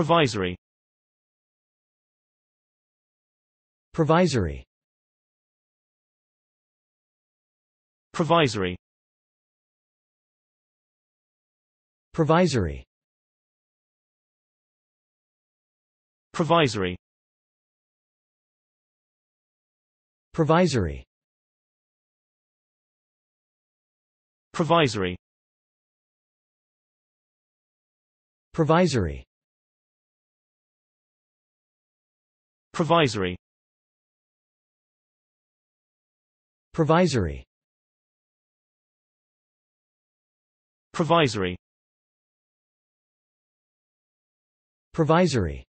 Provisory Provisory Provisory Provisory Provisory Provisory Provisory Provisory Provisory Provisory Provisory Provisory